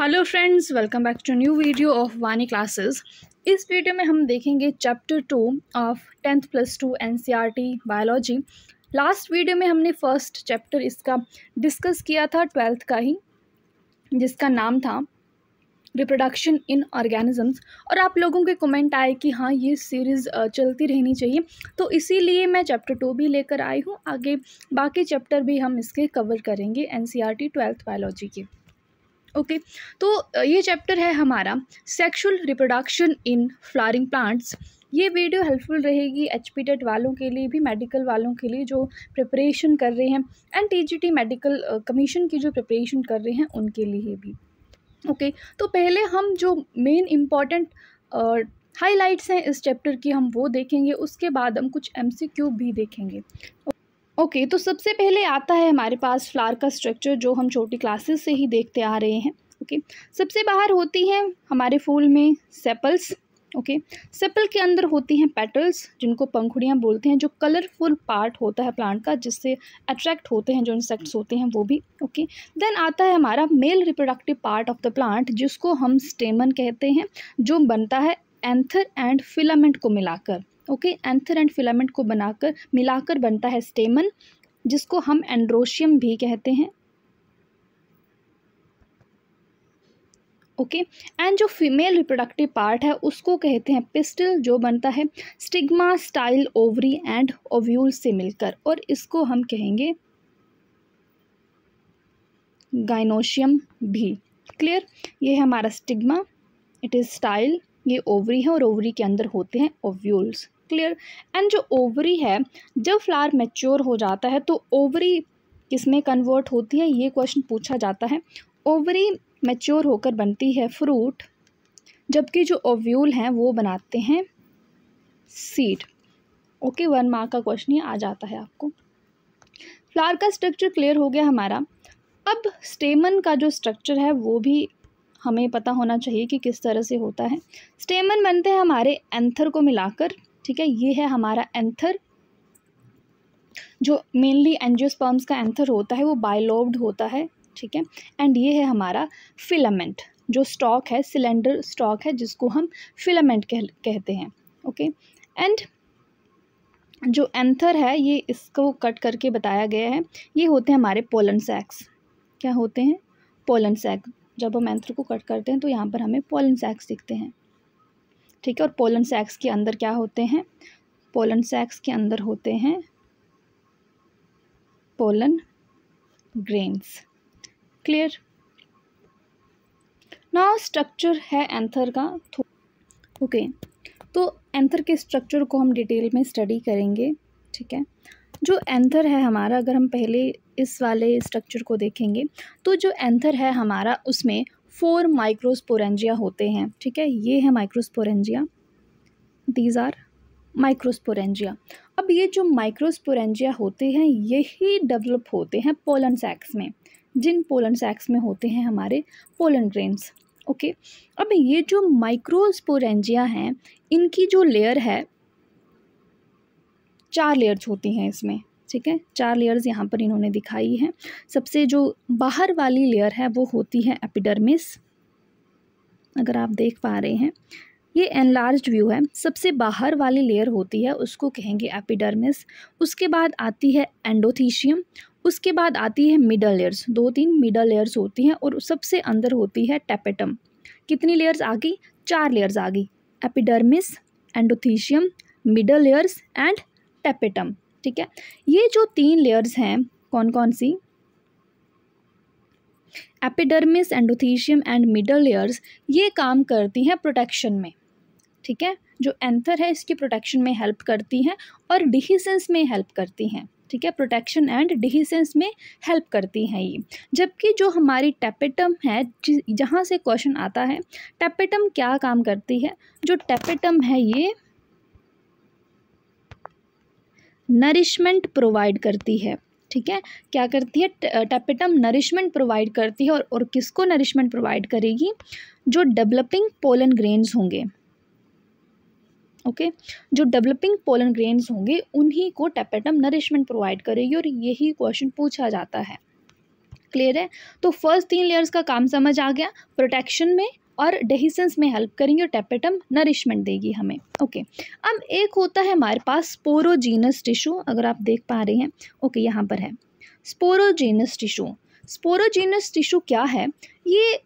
Hello friends welcome back to new video of Vani classes इस video में हम देखेंगे chapter two of tenth plus two NCERT biology last video में हमने first chapter इसका discuss किया था ट्वेल्थ का ही जिसका नाम था रिप्रोडक्शन इन ऑर्गेनिजम्स और आप लोगों के कमेंट आए कि हाँ ये सीरीज़ चलती रहनी चाहिए तो इसीलिए मैं चैप्टर टू भी लेकर आई हूँ आगे बाकी चैप्टर भी हम इसके कवर करेंगे N C R T twelfth biology के ओके तो ये चैप्टर है हमारा sexual reproduction in flowering plants ये वीडियो हेल्पफुल रहेगी एच पी टेट वालों के लिए भी मेडिकल वालों के लिए जो प्रिपरेशन कर रहे हैं and T G T medical commission की जो प्रिपरेशन कर रहे हैं उनके लिए भी ओके okay, तो पहले हम जो मेन इम्पॉर्टेंट हाईलाइट्स हैं इस चैप्टर की हम वो देखेंगे उसके बाद हम कुछ एम सी क्यू भी देखेंगे ओके okay, तो सबसे पहले आता है हमारे पास फ्लावर का स्ट्रक्चर जो हम छोटी क्लासेस से ही देखते आ रहे हैं ओके okay? सबसे बाहर होती हैं हमारे फूल में सेपल्स ओके okay? सेपल के अंदर होती हैं पेटल्स जिनको पंखुड़ियाँ बोलते हैं जो कलरफुल पार्ट होता है प्लांट का जिससे अट्रैक्ट होते हैं जो इंसेक्ट्स होते हैं वो भी ओके okay? देन आता है हमारा male reproductive part of the plant जिसको हम स्टेमन कहते हैं जो बनता है एंथर एंड फिलामेंट को मिलाकर ओके एंथर एंड फिलामेंट को बनाकर मिलाकर बनता है स्टेमन जिसको हम एंड्रोशियम भी कहते हैं ओके एंड जो फीमेल रिप्रोडक्टिव पार्ट है उसको कहते हैं पिस्टल जो बनता है stigma style ovary and ovule से मिलकर और इसको हम कहेंगे गाइनोशियम भी क्लियर ये है हमारा स्टिग्मा इट इज़ स्टाइल ये ओवरी है और ओवरी के अंदर होते हैं ओव्यूल्स क्लियर एंड जो ओवरी है जब फ्लावर मेच्योर हो जाता है तो ओवरी किस में कन्वर्ट होती है ये क्वेश्चन पूछा जाता है ओवरी मेच्योर होकर बनती है फ्रूट जबकि जो ओव्यूल हैं वो बनाते हैं सीड ओके वन मार्क का क्वेश्चन ही आ जाता है आपको फ्लावर का स्ट्रक्चर क्लियर हो गया हमारा अब स्टेमन का जो स्ट्रक्चर है वो भी हमें पता होना चाहिए कि किस तरह से होता है स्टेमन बनते हैं हमारे एंथर को मिलाकर ठीक है ये है हमारा एंथर जो मेनली एनजियोस्पर्म्स का एंथर होता है वो बायलोब्ड होता है ठीक है एंड ये है हमारा फिलामेंट जो स्टॉक है सिलेंडर स्टॉक है जिसको हम फिलामेंट कह कहते हैं ओके एंड जो एंथर है ये इसको कट करके बताया गया है ये होते हैं हमारे पोलन सैक्स क्या होते हैं पोलन सैक जब हम एंथर को कट करते हैं तो यहाँ पर हमें पोलन सैक्स दिखते हैं ठीक है और पोलन सैक्स के अंदर क्या होते हैं पोलन सैक्स के अंदर होते हैं pollen grains clear now structure है एंथर का ओके okay. तो एंथर के स्ट्रक्चर को हम डिटेल में स्टडी करेंगे ठीक है जो एंथर है हमारा अगर हम पहले इस वाले स्ट्रक्चर को देखेंगे तो जो एंथर है हमारा उसमें फोर माइक्रोस्पोरेंजिया होते हैं ठीक है ये है माइक्रोस्पोरेंजिया दीज आर माइक्रोस्पोरेंजिया अब ये जो माइक्रोस्पोरेंजिया होते हैं यही डेवलप होते हैं पोलन सैक्स में जिन पोलन सैक्स में होते हैं हमारे पोलन ग्रेन्स ओके अब ये जो माइक्रोस्पोरेंजिया हैं इनकी जो लेयर है चार लेयर्स होती हैं इसमें ठीक है चार लेयर्स यहाँ पर इन्होंने दिखाई है सबसे जो बाहर वाली लेयर है वो होती है एपिडर्मिस अगर आप देख पा रहे हैं ये एनलार्ज व्यू है सबसे बाहर वाली लेयर होती है उसको कहेंगे एपिडर्मिस उसके बाद आती है एंडोथीशियम उसके बाद आती है मिडल लेयर्स दो तीन मिडल लेयर्स होती हैं और सबसे अंदर होती है टेपेटम कितनी लेयर्स आ गई चार लेयर्स आ गई epidermis endothecium middle layers and tapetum ठीक है ये जो तीन लेयर्स हैं कौन कौन सी epidermis endothecium and middle layers ये काम करती हैं प्रोटेक्शन में ठीक है जो एंथर है इसकी प्रोटेक्शन में हेल्प करती हैं और डिहीसेंस में हेल्प करती हैं ठीक है प्रोटेक्शन एंड डिहीसेंस में हेल्प करती हैं ये जबकि जो हमारी टेपेटम है जहाँ से क्वेश्चन आता है टेपेटम क्या काम करती है जो टेपेटम है ये नरिशमेंट प्रोवाइड करती है ठीक है क्या करती है टेपिटम नरिशमेंट प्रोवाइड करती है और, और किसको नरिशमेंट प्रोवाइड करेगी जो डेवलपिंग पोलन ग्रेन्स होंगे ओके जो डेवलपिंग पोलन ग्रेन्स होंगे उन्हीं को टेपेटम नरिशमेंट प्रोवाइड करेगी और यही क्वेश्चन पूछा जाता है क्लियर है तो फर्स्ट तीन लेयर्स का काम समझ आ गया प्रोटेक्शन में और डेहीसेंस में हेल्प करेंगी और टेपेटम नरिशमेंट देगी हमें ओके अब एक होता है हमारे पास स्पोरोजीनस टिशू अगर आप देख पा रहे हैं ओके यहाँ पर है स्पोरोजीनस टिशू स्पोरोजीनस टिशू क्या है ये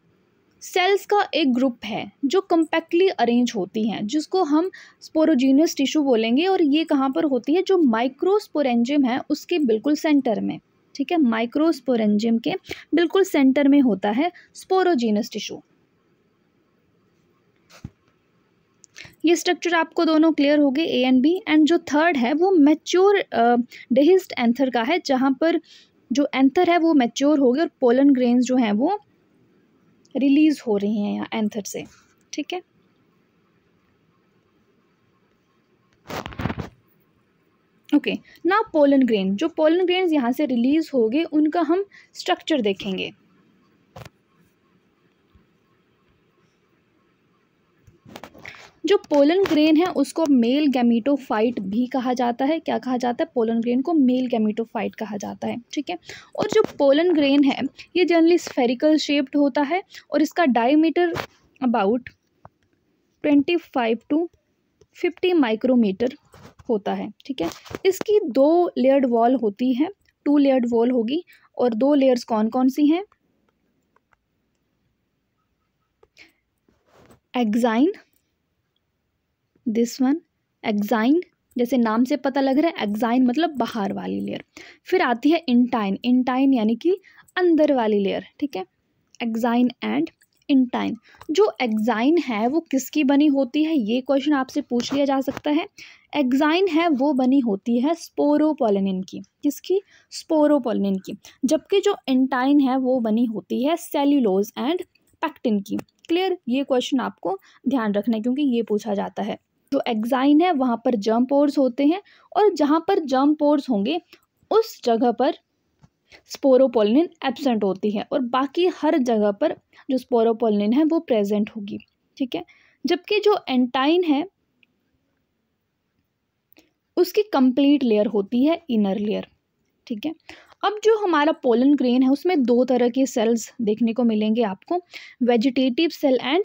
सेल्स का एक ग्रुप है जो कम्पैक्टली अरेंज होती हैं जिसको हम स्पोरोजीनस टिश्यू बोलेंगे और ये कहाँ पर होती है जो माइक्रोस्पोरेंजियम है उसके बिल्कुल सेंटर में ठीक है माइक्रोस्पोरेंजियम के बिल्कुल सेंटर में होता है स्पोरोजीनस टिश्यू ये स्ट्रक्चर आपको दोनों क्लियर हो गए ए एंड बी एंड जो थर्ड है वो मैच्योर डेहिस्ड एंथर का है जहाँ पर जो एंथर है वो मैच्योर हो गए और पोलन ग्रेन्स जो हैं वो रिलीज़ हो रही हैं यहाँ एंथर से ठीक है ओके ना पोलन ग्रेन जो पोलन ग्रेन्स यहाँ से रिलीज़ हो गए उनका हम स्ट्रक्चर देखेंगे जो पोलन ग्रेन है उसको मेल गैमिटोफाइट भी कहा जाता है क्या कहा जाता है पोलन ग्रेन को मेल गैमिटोफाइट कहा जाता है ठीक है और जो पोलन ग्रेन है ये जनरली स्फेरिकल शेप्ड होता है और इसका diameter about twenty five to fifty micrometer होता है ठीक है इसकी दो लेयर्ड वॉल होती है टू लेयर्ड वॉल होगी और दो लेयर्स कौन कौन सी हैं एग्जाइन दिस वन एग्जाइन जैसे नाम से पता लग रहा है एग्जाइन मतलब बाहर वाली लेयर फिर आती है इंटाइन इंटाइन यानी कि अंदर वाली लेयर ठीक है एग्जाइन एंड इंटाइन जो एग्जाइन है वो किसकी बनी होती है ये क्वेश्चन आपसे पूछ लिया जा सकता है एग्जाइन है वो बनी होती है स्पोरोपोलिन की किसकी स्पोरोपोलिन की जबकि जो इंटाइन है वो बनी होती है सेल्यूलोज एंड पैक्टिन की क्लियर ये क्वेश्चन आपको ध्यान रखना है क्योंकि ये पूछा जाता है जो एग्जाइन है वहाँ पर जर्म पोर्स होते हैं और जहाँ पर जम पोर्स होंगे उस जगह पर स्पोरोपोलिन एबसेंट होती है और बाकी हर जगह पर जो स्पोरोपोलिन है वो प्रेजेंट होगी ठीक है जबकि जो एंटाइन है उसकी कंप्लीट लेयर होती है इनर लेयर ठीक है अब जो हमारा पोलन ग्रेन है उसमें दो तरह के सेल्स देखने को मिलेंगे आपको vegetative cell and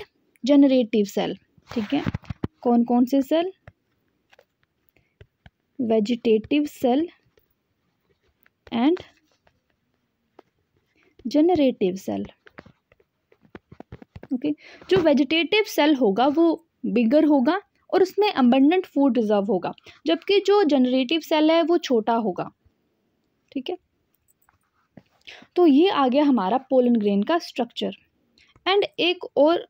generative cell ठीक है कौन कौन से cell vegetative cell and generative cell okay जो वेजिटेटिव सेल होगा वो बिगर होगा और उसमें अबंडेंट फूड रिजर्व होगा जबकि जो जनरेटिव सेल है वो छोटा होगा ठीक है तो ये आ गया हमारा पोलन ग्रेन का स्ट्रक्चर एंड एक और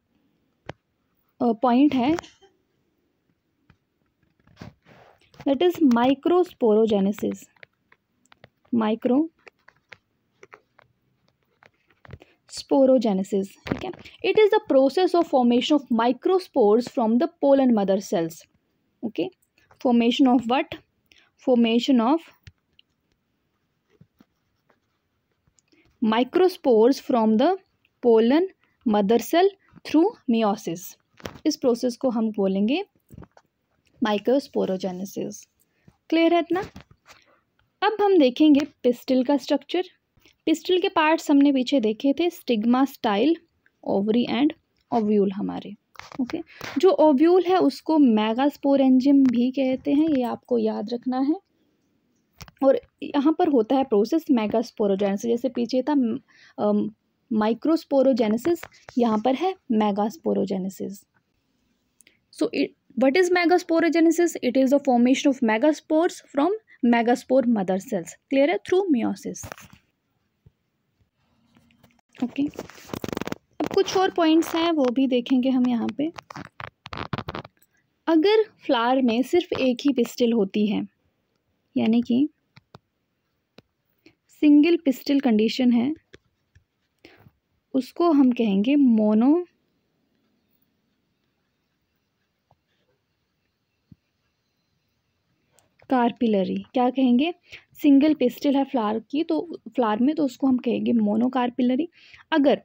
पॉइंट है that is microsporogenesis microsporogenesis ठीक है it is the process of formation of microspores from the pollen mother cells okay formation of what formation of microspores from the pollen mother cell through meiosis इस प्रोसेस को हम बोलेंगे microsporogenesis clear है इतना अब हम देखेंगे पिस्टल का स्ट्रक्चर पिस्टल के पार्ट्स हमने पीछे देखे थे stigma style ovary and ovule हमारे ओके okay? जो ओव्यूल है उसको मेगास्पोर एंजिम भी कहते हैं ये आपको याद रखना है और यहाँ पर होता है प्रोसेस मेगास्पोरोजेनेसिस जैसे पीछे था माइक्रोस्पोरोजेनेसिस यहाँ पर है megasporogenesis so what is megasporogenesis it is the formation of megaspores from megaspore mother cells clear है थ्रू मियोसिस ओके अब कुछ और पॉइंट्स हैं वो भी देखेंगे हम यहाँ पे अगर फ्लावर में सिर्फ एक ही पिस्टल होती है यानी कि सिंगल पिस्टल कंडीशन है उसको हम कहेंगे मोनो कार्पिलरी क्या कहेंगे सिंगल पेस्टल है फ्लावर की तो फ्लावर में तो उसको हम कहेंगे मोनो कारपिलरी अगर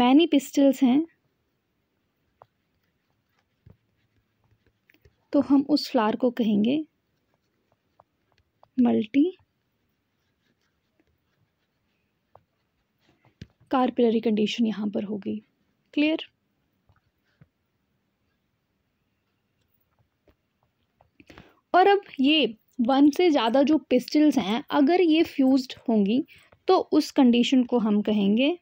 मैनी पिस्टल्स हैं तो हम उस फ्लावर को कहेंगे मल्टी कार्पिलरी कंडीशन यहाँ पर होगी क्लियर और अब ये वन से ज़्यादा जो पिस्टल्स हैं अगर ये फ्यूज्ड होंगी तो उस कंडीशन को हम कहेंगे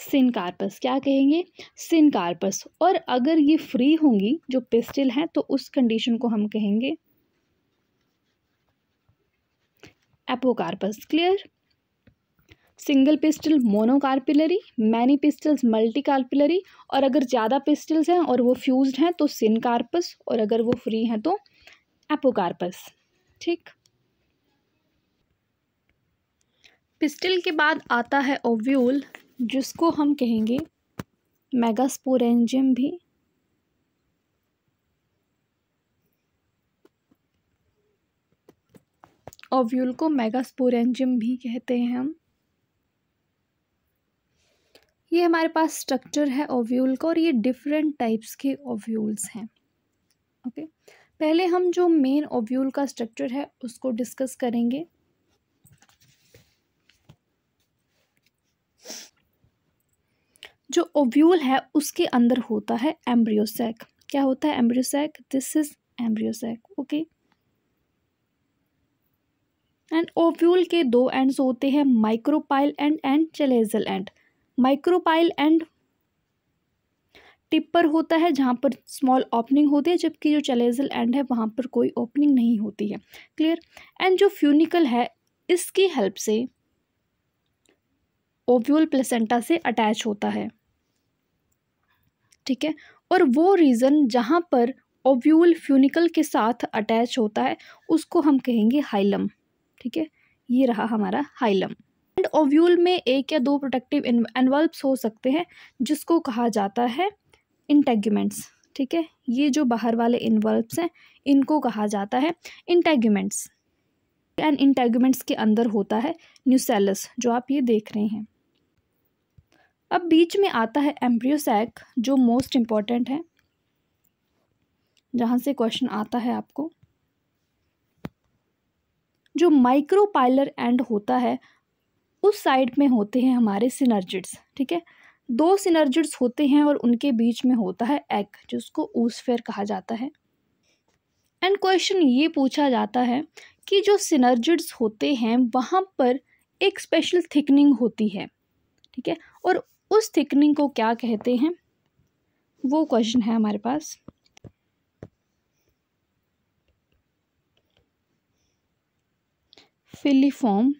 सिनकार्पस क्या कहेंगे सिनकार्पस और अगर ये फ्री होंगी जो पिस्टल हैं तो उस कंडीशन को हम कहेंगे apocarpous clear single pistil monocarpellary many pistils multicarpellary और अगर ज़्यादा पिस्टल्स हैं और वो फ्यूज्ड हैं तो सिनकार्पस और अगर वो फ्री हैं तो एपोकार्पस ठीक पिस्टल के बाद आता है ओव्यूल जिसको हम कहेंगे मेगास्पोरेंजियम भी ओव्यूल को मेगास्पोरेंजियम भी कहते हैं हम ये हमारे पास स्ट्रक्चर है ओव्यूल का और ये डिफरेंट टाइप्स के ओव्यूल्स हैं ओके पहले हम जो मेन ओव्यूल का स्ट्रक्चर है उसको डिस्कस करेंगे जो ओव्यूल है उसके अंदर होता है एम्ब्रियोसैक क्या होता है embryo sac this is embryo sac okay and ovule के दो एंड्स होते हैं micropylar end and chalazal end micropylar end tip पर होता है जहाँ पर स्मॉल ओपनिंग होती है जबकि जो चलेजल एंड है वहाँ पर कोई ओपनिंग नहीं होती है क्लियर एंड जो फ्यूनिकल है इसकी हेल्प से ओव्यूल प्लेसेंटा से अटैच होता है ठीक है और वो रीज़न जहाँ पर ओव्यूल फ्यूनिकल के साथ अटैच होता है उसको हम कहेंगे हाइलम ठीक है ये रहा हमारा हाइलम एंड ओव्यूल में एक या दो प्रोटेक्टिव एनवल्प्स हो सकते हैं जिसको कहा जाता है इंटेग्यूमेंट्स ठीक है ये जो बाहर वाले इन्वल्प्स हैं इनको कहा जाता है इंटेग्यूमेंट्स एंड इंटेग्यूमेंट्स के अंदर होता है न्यूसेलस जो आप ये देख रहे हैं अब बीच में आता है एम्ब्रियोसैक जो मोस्ट इम्पॉर्टेंट है जहाँ से क्वेश्चन आता है आपको जो माइक्रोपाइलर एंड होता है उस साइड में होते हैं हमारे सिनर्जिड्स ठीक है दो सिनर्जिड्स होते हैं और उनके बीच में होता है एग जिसको ऊसफेयर कहा जाता है एंड क्वेश्चन ये पूछा जाता है कि जो सिनर्जिड्स होते हैं वहाँ पर एक स्पेशल थिकनिंग होती है ठीक है और उस थिकनिंग को क्या कहते हैं वो क्वेश्चन है हमारे पास फिलीफॉर्म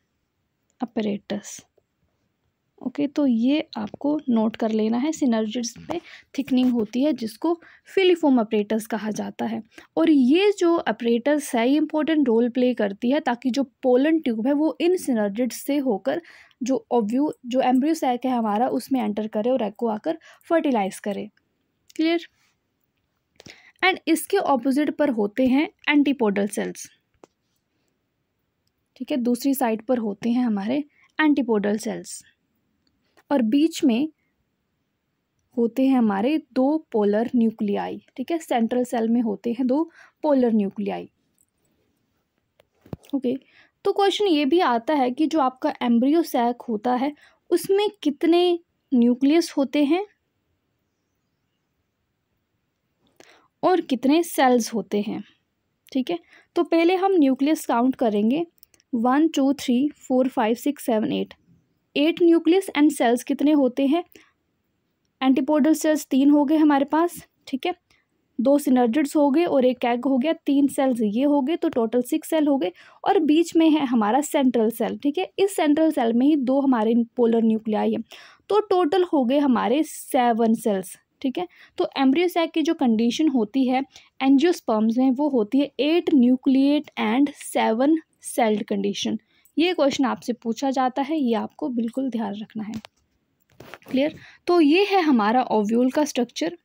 अपरेटस ओके तो ये आपको नोट कर लेना है सिनर्जिट्स में थिकनिंग होती है जिसको फिलीफोम अपरेटस कहा जाता है और ये जो अपरेटस है ये इंपॉर्टेंट रोल प्ले करती है ताकि जो पोलन ट्यूब है वो इन सिनर्जिट्स से होकर जो ओव्यू जो एम्ब्रियो सैक है हमारा उसमें एंटर करे और एग को आकर फर्टिलाइज करे क्लियर एंड इसके ऑपोजिट पर होते हैं एंटीपोडल सेल्स ठीक है दूसरी साइड पर होते हैं हमारे एंटीपोडल सेल्स और बीच में होते हैं हमारे दो पोलर न्यूक्लियाई ठीक है सेंट्रल सेल में होते हैं दो पोलर न्यूक्लियाई ओके तो क्वेश्चन ये भी आता है कि जो आपका एम्ब्रियो सैक होता है उसमें कितने न्यूक्लियस होते हैं और कितने सेल्स होते हैं ठीक है तो पहले हम न्यूक्लियस काउंट करेंगे one two three four five six seven eight eight nucleus and cells कितने होते हैं एंटीपोडल सेल्स तीन हो गए हमारे पास ठीक है दो सिनर्जिड्स हो गए और एक एग हो गया तीन सेल्स ये हो गए तो टोटल सिक्स सेल हो गए और बीच में है हमारा सेंट्रल सेल ठीक है इस सेंट्रल सेल में ही दो हमारे पोलर न्यूक्लियाई है तो टोटल हो गए हमारे सेवन सेल्स ठीक है तो एम्ब्रियोसैक की जो कंडीशन होती है एनजियोस्पर्म्स में वो होती है eight nucleate and seven celled condition ये क्वेश्चन आपसे पूछा जाता है ये आपको बिल्कुल ध्यान रखना है क्लियर तो ये है हमारा ओव्यूल का स्ट्रक्चर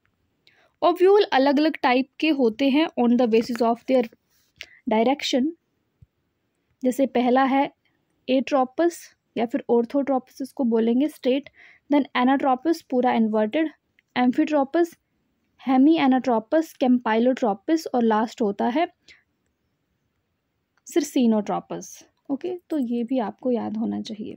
ओव्यूल अलग अलग टाइप के होते हैं on the basis of their direction जैसे पहला है एट्रोपस या फिर ओर्थोट्रोपस इसको बोलेंगे स्ट्रेट देन एनाट्रोपस पूरा inverted amphitropous hemianatropous campylotropous और लास्ट होता है सिरसिनोट्रॉपस ओके तो ये भी आपको याद होना चाहिए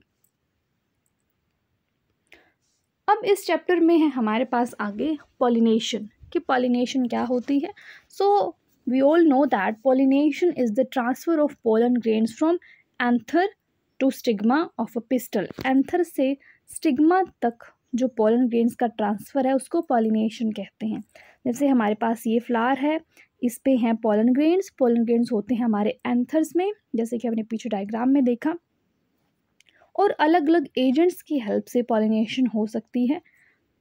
अब इस चैप्टर में है हमारे पास आगे पॉलिनेशन कि पॉलिनेशन क्या होती है so we all know that pollination is the transfer of pollen grains from anther to stigma of a pistil anther से स्टिग्मा तक जो पोलन ग्रेन्स का ट्रांसफ़र है उसको पॉलिनेशन कहते हैं जैसे हमारे पास ये फ्लावर है इस पे हैं पोलन ग्रेन्स पोलन ग्रेन्स होते हैं हमारे एंथर्स में जैसे कि हमने पीछे डायग्राम में देखा और अलग अलग एजेंट्स की हेल्प से पॉलिनेशन हो सकती है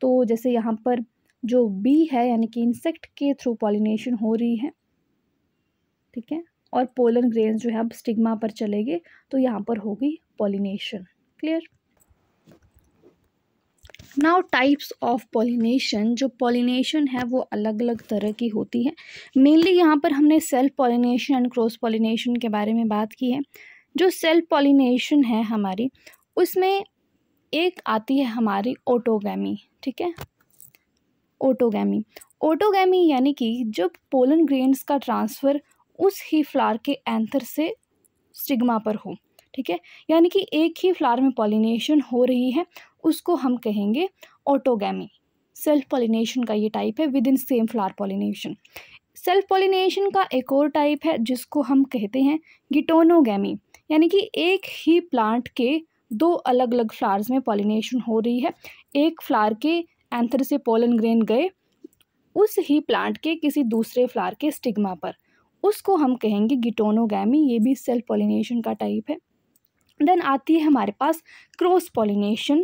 तो जैसे यहाँ पर जो बी है यानी कि इंसेक्ट के थ्रू पॉलिनेशन हो रही है ठीक है और पोलन ग्रेन्स जो है अब स्टिग्मा पर चले गए तो यहाँ पर होगी pollination clear now types of pollination जो पॉलिनेशन है वो अलग अलग तरह की होती है मेनली यहाँ पर हमने self pollination and cross pollination के बारे में बात की है जो सेल्फ पॉलिनेशन है हमारी उसमें एक आती है हमारी ओटोगैमी ठीक है ओटोगैमी ओटोगैमी यानी कि जब पोलन ग्रेन्स का ट्रांसफ़र उस ही फ्लार के एंथर से स्टिग्मा पर हो ठीक है यानी कि एक ही फ्लावर में पॉलिनेशन हो रही है उसको हम कहेंगे ऑटोगैमी सेल्फ पॉलिनेशन का ये टाइप है within same flower pollination self pollination का एक और टाइप है जिसको हम कहते हैं गिटोनोगैमी यानी कि एक ही प्लांट के दो अलग अलग फ्लावर्स में पॉलिनेशन हो रही है एक फ्लावर के एंथर से पोलन ग्रेन गए उस ही प्लांट के किसी दूसरे फ्लावर के स्टिग्मा पर उसको हम कहेंगे गिटोनोगैमी ये भी सेल्फ पॉलिनेशन का टाइप है देन आती है हमारे पास क्रॉस पॉलिनेशन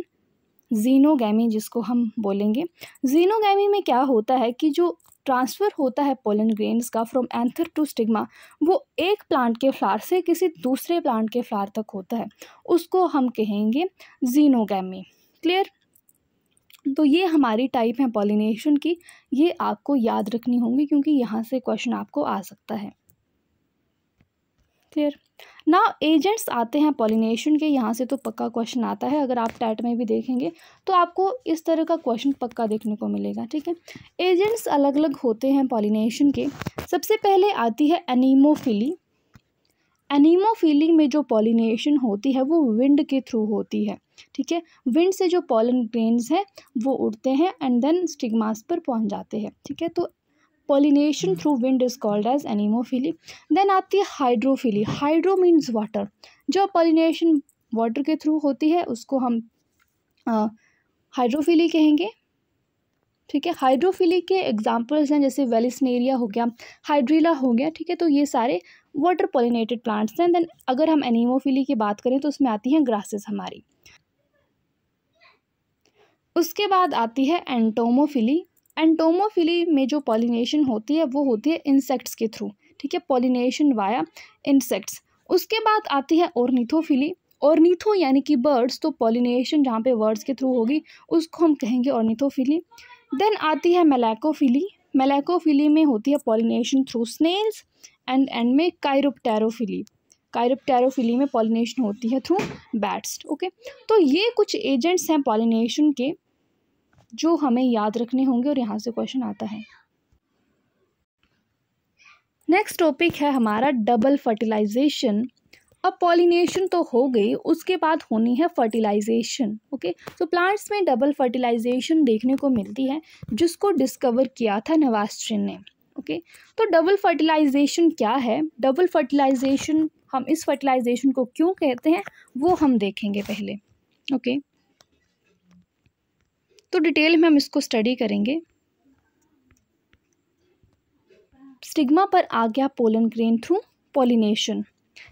जीनोगैमी जिसको हम बोलेंगे जीनोगैमी में क्या होता है कि जो ट्रांसफ़र होता है पोलन ग्रेन्स का फ्रॉम एंथर टू स्टिग्मा वो एक प्लांट के फ्लार से किसी दूसरे प्लांट के फ्लार तक होता है उसको हम कहेंगे जीनोगैमी क्लियर तो ये हमारी टाइप है पॉलिनेशन की ये आपको याद रखनी होंगी क्योंकि यहाँ से क्वेश्चन आपको आ सकता है क्लियर ना एजेंट्स आते हैं पॉलिनेशन के यहाँ से तो पक्का क्वेश्चन आता है अगर आप टैट में भी देखेंगे तो आपको इस तरह का क्वेश्चन पक्का देखने को मिलेगा ठीक है एजेंट्स अलग अलग होते हैं पॉलिनेशन के सबसे पहले आती है एनीमोफिली एनीमोफिली में जो पॉलिनेशन होती है वो विंड के थ्रू होती है ठीक है विंड से जो पॉलन ग्रेन्स हैं वो उड़ते हैं एंड देन स्टिगमास पर पहुंच जाते हैं ठीक है तो pollination through wind is called as anemophily then आती है हाइड्रोफिली हाइड्रो मीन्स वाटर जो पॉलिनेशन वाटर के थ्रू होती है उसको हम uh, कहेंगे ठीक है हाइड्रोफिली के एग्जांपल्स हैं जैसे वेलिसनेरिया हो गया हाइड्रीला हो गया ठीक है तो ये सारे वाटर पोलिनेटेड प्लांट्स हैं देन अगर हम एनिमोफिली की बात करें तो उसमें आती हैं ग्रासेस हमारी उसके बाद आती है एंटोमोफिली एंटोमोफिली में जो पॉलिनेशन होती है वो होती है इंसेक्ट्स के थ्रू ठीक है पॉलिनेशन वाया इंसेक्ट्स उसके बाद आती है ओर्निथोफिली ऑर्नीथो यानी कि बर्ड्स तो पॉलिनेशन जहाँ पे वर्ड्स के थ्रू होगी उसको हम कहेंगे ऑर्निथोफिली देन आती है मेलैकोफिली मेलैकोफिली में होती है pollination through snails and and में कायरोप्टेरोफिली कायरोप्टेरोफिली में पॉलिनेशन होती है थ्रू बैट्स ओके तो ये कुछ एजेंट्स हैं पॉलिनेशन के जो हमें याद रखने होंगे और यहाँ से क्वेश्चन आता है नेक्स्ट टॉपिक है हमारा डबल फर्टिलाइजेशन अब पॉलिनेशन तो हो गई उसके बाद होनी है फर्टिलाइजेशन ओके तो प्लांट्स में डबल फर्टिलाइजेशन देखने को मिलती है जिसको डिस्कवर किया था नवास्ट्रिन ने ओके तो डबल फर्टिलाइजेशन क्या है डबल फर्टिलाइजेशन हम इस फर्टिलाइजेशन को क्यों कहते हैं वो हम देखेंगे पहले ओके okay? तो डिटेल में हम इसको स्टडी करेंगे स्टिग्मा पर आ गया पोलन ग्रेन थ्रू पोलिनेशन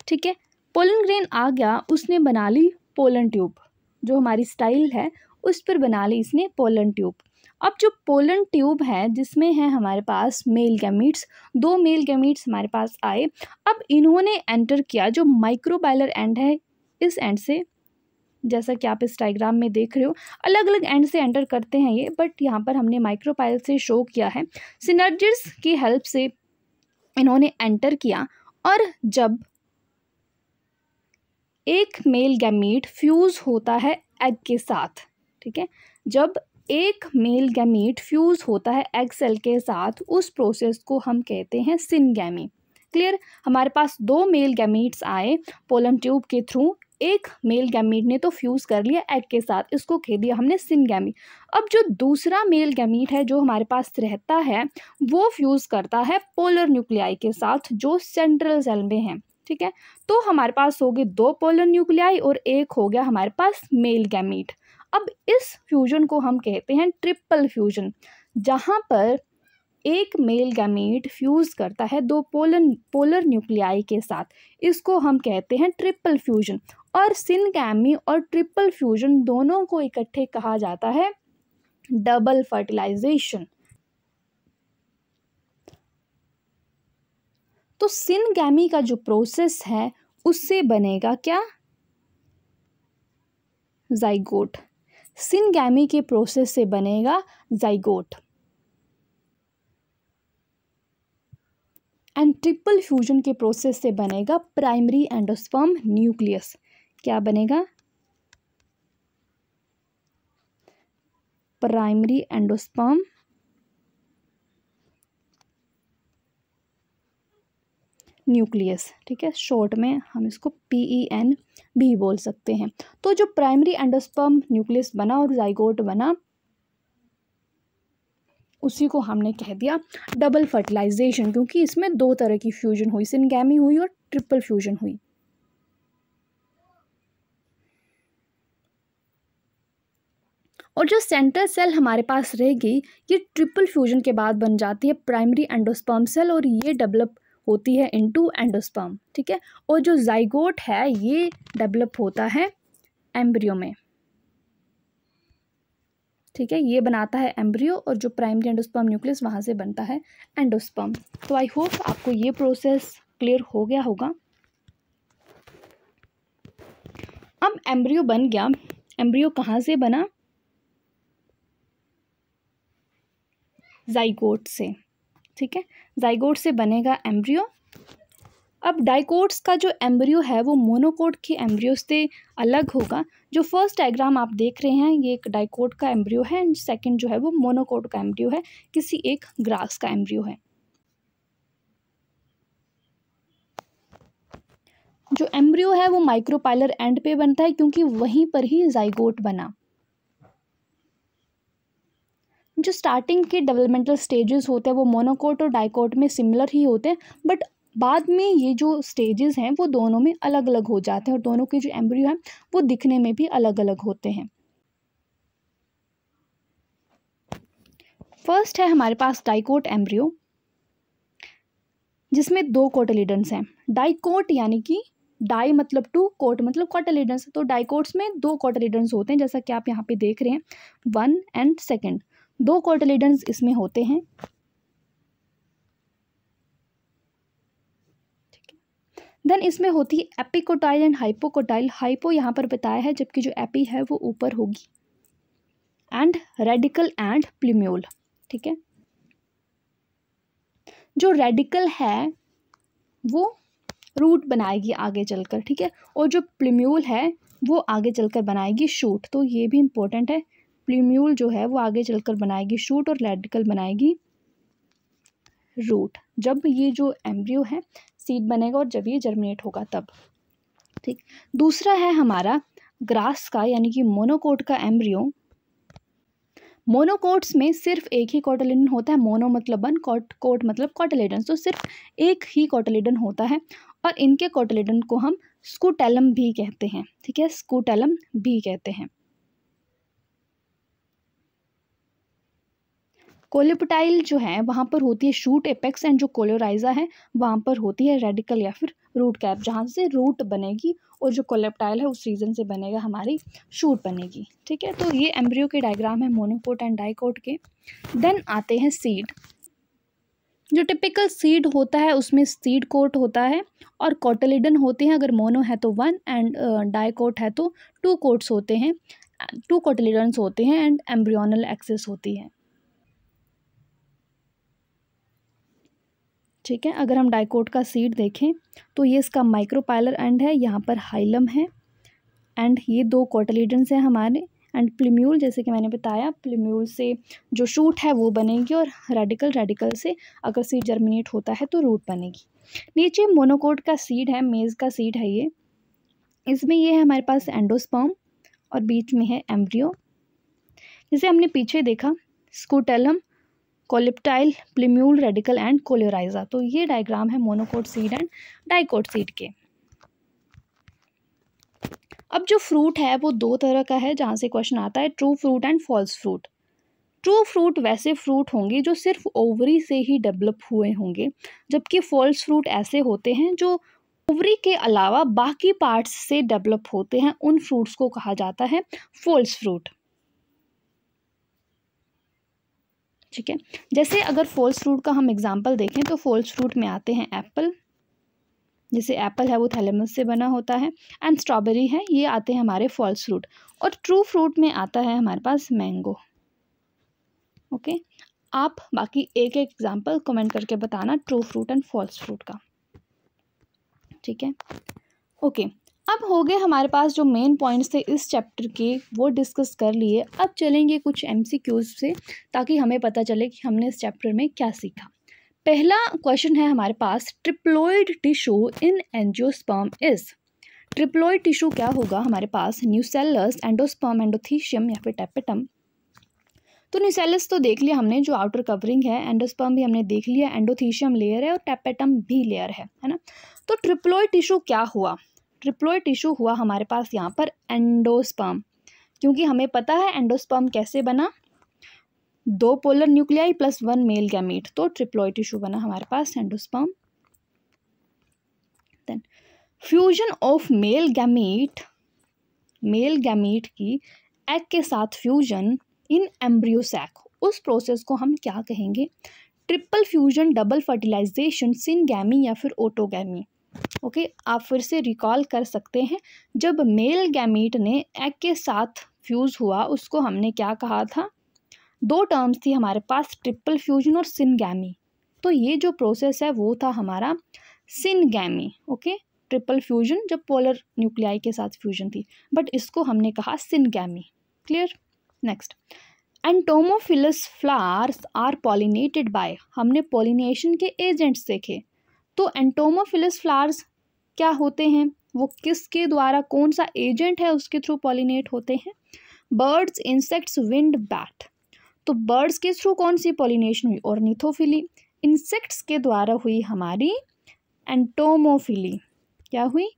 ठीक है पोलन ग्रेन आ गया उसने बना ली पोलन ट्यूब जो हमारी स्टाइल है उस पर बना ली इसने पोलन ट्यूब अब जो पोलन ट्यूब है जिसमें है हमारे पास मेल गैमिट्स दो मेल गैमिट्स हमारे पास आए अब इन्होंने एंटर किया जो माइक्रोबाइलर एंड है इस एंड से जैसा कि आप इस डायग्राम में देख रहे हो अलग अलग एंड से एंटर करते हैं ये बट यहाँ पर हमने माइक्रोपाइल से शो किया है सिनर्जिस की हेल्प से इन्होंने एंटर किया और जब एक मेल गैमीट फ्यूज़ होता है एग के साथ ठीक है जब एक मेल गैमीट फ्यूज़ होता है एग सेल के साथ उस प्रोसेस को हम कहते हैं सिनगैमी क्लियर हमारे पास दो मेल गैमीट्स आए पोलन ट्यूब के थ्रू एक मेल गैमीट ने तो फ्यूज़ कर लिया एग के साथ इसको कह दिया हमने गैमी अब जो दूसरा मेल गैमीट है जो हमारे पास रहता है वो फ्यूज़ करता है पोलर न्यूक्लियाई के साथ जो सेंट्रल सेल में है ठीक है तो हमारे पास हो गए दो पोलर न्यूक्लियाई और एक हो गया हमारे पास मेल गैमीट अब इस फ्यूजन को हम कहते हैं ट्रिपल फ्यूजन जहाँ पर एक मेल गैमीट फ्यूज़ करता है दो पोलन पोलर न्यूक्लियाई के साथ इसको हम कहते हैं ट्रिपल फ्यूजन और सिनकैमी और ट्रिपल फ्यूजन दोनों को इकट्ठे कहा जाता है डबल फर्टिलाइजेशन तो सिनगैमी का जो प्रोसेस है उससे बनेगा क्या जाइगोट सिनगैमी के प्रोसेस से बनेगा जाइगोट एंड ट्रिपल फ्यूजन के प्रोसेस से बनेगा प्राइमरी एंडोस्पर्म न्यूक्लियस क्या बनेगा प्राइमरी एंडोस्पर्म न्यूक्लियस ठीक है शॉर्ट में हम इसको पी ई एन भी बोल सकते हैं तो जो प्राइमरी एंडोस्पर्म न्यूक्लियस बना और जाइगोट बना उसी को हमने कह दिया डबल फर्टिलाइजेशन क्योंकि इसमें दो तरह की फ्यूजन हुई सिनगैमी हुई और ट्रिपल फ्यूजन हुई और जो सेंटर सेल हमारे पास रहेगी ये ट्रिपल फ्यूजन के बाद बन जाती है प्राइमरी एंडोस्पर्म सेल और ये डेवलप होती है इनटू एंडोस्पर्म ठीक है और जो जाइगोट है ये डेवलप होता है एम्ब्रियो में ठीक है ये बनाता है एम्ब्रियो और जो प्राइमरी एंडोस्पर्म न्यूक्लियस वहाँ से बनता है एंडोस्पर्म तो आई होप आपको ये प्रोसेस क्लियर हो गया होगा अब एम्ब्रियो बन गया एम्ब्रियो कहाँ से बना जाइगोट से ठीक है जाइगोट से बनेगा एम्ब्रियो अब डाइकोट्स का जो एम्ब्रियो है वो मोनोकोट के एम्ब्रियो से अलग होगा जो फर्स्ट डायग्राम आप देख रहे हैं ये एक डाइकोट का एम्ब्रियो है एंड सेकंड जो है वो मोनोकोट का एम्ब्रियो है किसी एक ग्रास का एम्ब्रियो है जो एम्ब्रियो है वो माइक्रोपाइलर एंड पे बनता है क्योंकि वहीं पर ही जाइगोट बना जो स्टार्टिंग के डेवलपमेंटल स्टेजेस होते हैं वो मोनोकोट और डाइकोट में सिमिलर ही होते हैं बट बाद में ये जो स्टेजेस हैं वो दोनों में अलग अलग हो जाते हैं और दोनों के जो एम्ब्रियो हैं वो दिखने में भी अलग अलग होते हैं फर्स्ट है हमारे पास डाइकोट एम्ब्रियो जिसमें दो कोटलीडन्स हैं डाइकोट यानी कि डाई मतलब टू कोट मतलब कॉटलीडन्स तो डाइकोट्स में दो कॉटलीडन्स होते हैं जैसा कि आप यहाँ पे देख रहे हैं वन एंड सेकेंड दो कोटलीडन्स इसमें होते हैं देन इसमें होती है एपिकोटाइल एंड हाइपोकोटाइल हाइपो यहाँ पर बताया है जबकि जो एपी है वो ऊपर होगी एंड रेडिकल एंड प्लीम्योल ठीक है जो रेडिकल है वो रूट बनाएगी आगे चलकर ठीक है और जो प्लीम्यूल है वो आगे चलकर बनाएगी शूट तो ये भी इम्पोर्टेंट है प्लीम्यूल जो है वो आगे चलकर बनाएगी शूट और रेडिकल बनाएगी रूट जब ये जो एम्ब्रियो है सीड बनेगा और जब ये जर्मिनेट होगा तब ठीक दूसरा है हमारा ग्रास का यानी कि मोनोकोट का एम्ब्रियो मोनोकोट्स में सिर्फ एक ही कॉटलिडन होता है मोनो मतलब वन कॉट कोट मतलब कॉटलिडन तो सिर्फ एक ही कॉटलिडन होता है और इनके कॉटलिडन को हम स्कूटेलम भी कहते हैं ठीक है स्कूटेलम भी कहते हैं कोलिपटाइल जो है वहाँ पर होती है शूट एपेक्स एंड जो कोलोराइजा है वहाँ पर होती है रेडिकल या फिर रूट कैप जहाँ से रूट बनेगी और जो कोलेप्टाइल है उस रीजन से बनेगा हमारी शूट बनेगी ठीक है तो ये एम्ब्रियो के डायग्राम है मोनोकोट एंड डाईकोट के देन आते हैं सीड जो टिपिकल सीड होता है उसमें सीड कोट होता है और कॉटलिडन होते हैं अगर मोनो है तो वन एंड डाईकोट है तो टू कोट्स होते हैं टू कॉटलिडन्स होते हैं एंड एम्ब्रियोनल एक्सेस होती है ठीक है अगर हम डाइकोट का सीड देखें तो ये इसका माइक्रोपाइलर एंड है यहाँ पर हाइलम है एंड ये दो कॉटलीडेंस हैं हमारे एंड प्लीम्यूल जैसे कि मैंने बताया प्लीम्यूल से जो शूट है वो बनेगी और रेडिकल रेडिकल से अगर सीड जर्मिनेट होता है तो रूट बनेगी नीचे मोनोकोट का सीड है मेज़ का सीड है ये इसमें ये है हमारे पास एंडोस्पर्म और बीच में है एम्ब्रियो जैसे हमने पीछे देखा scutellum coleoptile plumule radicle and coleorhiza तो ये डायग्राम है monocot seed and dicot seed के अब जो फ्रूट है वो दो तरह का है जहाँ से क्वेश्चन आता है true fruit and false fruit true fruit वैसे फ्रूट होंगे जो सिर्फ ओवरी से ही डेवलप हुए होंगे जबकि फॉल्स फ्रूट ऐसे होते हैं जो ओवरी के अलावा बाकी पार्ट्स से डेवलप होते हैं उन फ्रूट्स को कहा जाता है फॉल्स फ्रूट ठीक है जैसे अगर फॉल्स फ्रूट का हम एग्ज़ाम्पल देखें तो फॉल्स फ्रूट में आते हैं एप्पल जैसे एप्पल है वो थैलेमस से बना होता है एंड स्ट्रॉबेरी है ये आते हैं हमारे फॉल्स फ्रूट और ट्रू फ्रूट में आता है हमारे पास मैंगो ओके आप बाकी एक एक एग्ज़ाम्पल कमेंट करके बताना true fruit and false fruit का ठीक है ओके अब हो गए हमारे पास जो मेन पॉइंट्स थे इस चैप्टर के वो डिस्कस कर लिए अब चलेंगे कुछ एम से ताकि हमें पता चले कि हमने इस चैप्टर में क्या सीखा पहला क्वेश्चन है हमारे पास triploid tissue in angiosperm is triploid tissue क्या होगा हमारे पास न्यूसेलस एंडोस्पर्म एंडोथीशियम या फिर टेपेटम तो न्यूसेलस तो देख लिया हमने जो आउटर कवरिंग है एंडोस्पर्म भी हमने देख लिया एंडोथीशियम लेयर है और टेपेटम भी लेयर है है ना तो ट्रिप्लोइड टिशू क्या हुआ ट्रिप्लोय टिश्यू हुआ हमारे पास यहाँ पर एंडोस्पर्म क्योंकि हमें पता है एंडोस्पर्म कैसे बना दो polar nuclei plus one male gamete तो ट्रिप्लोइड टिश्यू बना हमारे पास endosperm then fusion of male gamete male gamete की एग के साथ फ्यूजन इन एम्ब्रियोसैक उस प्रोसेस को हम क्या कहेंगे triple fusion double fertilization syngamy या फिर ओटोगैमी ओके आप फिर से रिकॉल कर सकते हैं जब मेल गैमीट ने एग के साथ फ्यूज़ हुआ उसको हमने क्या कहा था दो टर्म्स थी हमारे पास ट्रिपल फ्यूजन और सिनगैमी तो ये जो प्रोसेस है वो था हमारा सिनगैमी ओके ट्रिपल फ्यूजन जब पोलर न्यूक्लियाई के साथ फ्यूजन थी बट इसको हमने कहा syngamy clear next entomophilous flowers are pollinated by हमने पॉलिनेशन के एजेंट्स देखे तो एंटोमोफिलस फ्लावर्स क्या होते हैं वो किसके द्वारा कौन सा एजेंट है उसके थ्रू पॉलिनेट होते हैं बर्ड्स इंसेक्ट्स विंड बैट तो बर्ड्स के थ्रू कौन सी पॉलिनेशन हुई और इंसेक्ट्स के द्वारा हुई हमारी एंटोमोफिली क्या हुई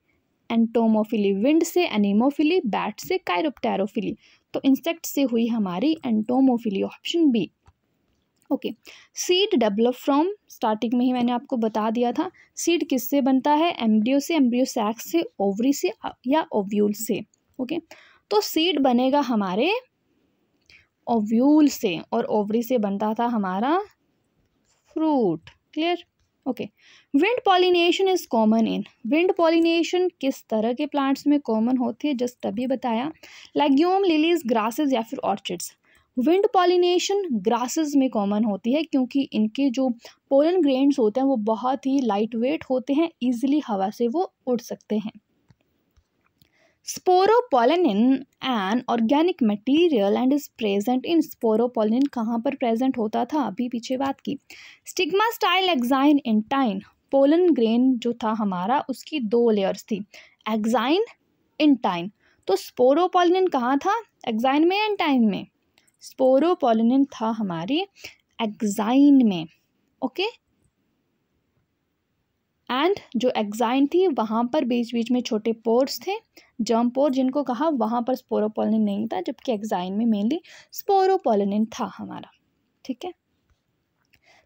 एंटोमोफिली विंड से एनिमोफिली बैट से कायरोप्टेरोफिली तो इंसेक्ट से हुई हमारी entomophily option B okay seed develop from starting में ही मैंने आपको बता दिया था सीड किससे बनता है एम्ब्रियो से एम्ब्रियो सैक्स से ओवरी से या ओव्यूल से ओके तो सीड बनेगा हमारे ओव्यूल से और ओवरी से बनता था हमारा fruit clear okay wind pollination is common in wind pollination किस तरह के प्लांट्स में कॉमन होती है जस्ट तभी बताया लैग्यूम लिलीज ग्रासेस या फिर ऑर्चिड्स विंड पॉलिनेशन ग्रासेस में कॉमन होती है क्योंकि इनके जो पोलन ग्रेन्स होते हैं वो बहुत ही लाइट वेट होते हैं ईजिली हवा से वो उड़ सकते हैं sporopollenin an organic material and is present in sporopollenin कहाँ पर प्रेजेंट होता था अभी पीछे बात की stigma style exine intine pollen grain जो था हमारा उसकी दो लेयर्स थी एग्जाइन इंटाइन तो स्पोरोपोलिन कहाँ था एग्जाइन में एंटाइन में स्पोरोपोलिनिन था हमारे एग्जाइन में ओके एंड जो एग्जाइन थी वहाँ पर बीच बीच में छोटे पोर्स थे जम पोर जिनको कहा वहाँ पर स्पोरोपोलिनिन नहीं था जबकि एग्जाइन में मेनली स्पोरोपोलिनिन था हमारा ठीक है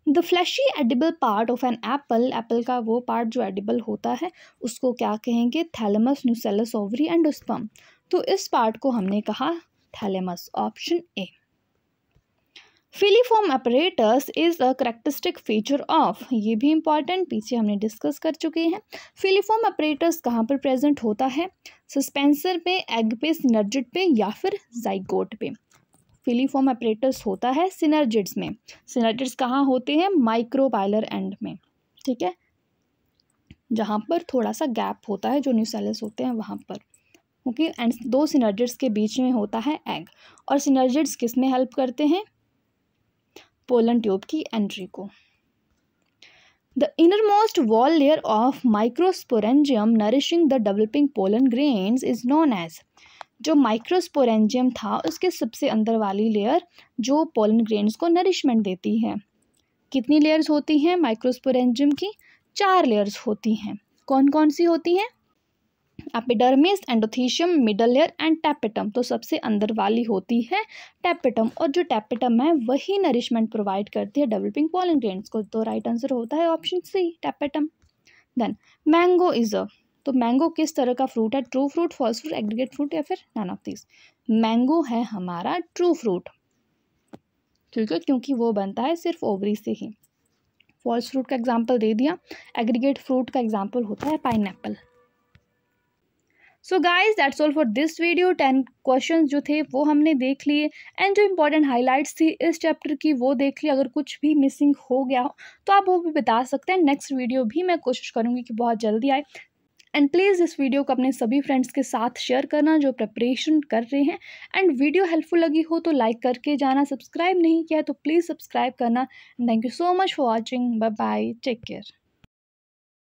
the fleshy edible part of an apple apple का वो पार्ट जो एडिबल होता है उसको क्या कहेंगे thalamus nucellus ovary and sperm तो इस पार्ट को हमने कहा thalamus option A filiform apparatus is a characteristic feature of ये भी इम्पॉर्टेंट पीछे हमने डिस्कस कर चुके हैं फिलीफॉर्म अपरेटस कहाँ पर प्रेजेंट होता है सस्पेंसर पे एग पे सिनर्जिट पे या फिर जाइगोट पे फिलीफॉर्म अपरेटस होता है सिनर्जिट्स में सिनर्जिट्स कहाँ होते हैं माइक्रोपाइलर एंड में ठीक है जहाँ पर थोड़ा सा गैप होता है जो न्यूसेलस होते हैं वहाँ पर ओके एंड दो सिनर्जिट्स के बीच में होता है एग और सिनर्जिट्स किस में हेल्प करते हैं पोलन ट्यूब की एंट्री को the innermost wall layer of microsporangium nourishing the developing pollen grains is known as जो माइक्रोस्पोरेंजियम था उसके सबसे अंदर वाली लेयर जो पोलन ग्रेन्स को नरिशमेंट देती है कितनी लेयर्स होती हैं माइक्रोस्पोरेंजियम की चार लेयर्स होती हैं कौन कौन सी होती हैं epidermis endothecium middle layer and tapetum तो सबसे अंदर वाली होती है टैपेटम और जो टैपेटम है वही नरिशमेंट प्रोवाइड करती है डेवलपिंग पॉलन को तो राइट आंसर होता है option C tapetum then mango is a तो मैंगो किस तरह का फ्रूट है true fruit false fruit aggregate fruit या फिर नन ऑफ दिस मैंगो है हमारा ट्रू फ्रूट ठीक है क्योंकि वो बनता है सिर्फ ओवरी से ही फॉल्स फ्रूट का एग्जाम्पल दे दिया एग्रीगेट फ्रूट का एग्जाम्पल होता है pine so guys that all for this video ten question जो थे वो हमने देख लिए एंड जो इंपॉर्टेंट हाईलाइट्स थी इस चैप्टर की वो देख ली अगर कुछ भी मिसिंग हो गया हो तो आप वो भी बता सकते हैं नेक्स्ट वीडियो भी मैं कोशिश करूँगी कि बहुत जल्दी आए एंड प्लीज़ इस वीडियो को अपने सभी फ्रेंड्स के साथ शेयर करना जो प्रिपरेशन कर रहे हैं एंड वीडियो हेल्पफुल लगी हो तो लाइक करके जाना सब्सक्राइब नहीं किया तो प्लीज़ सब्सक्राइब करना thank you so much for watching bye bye take care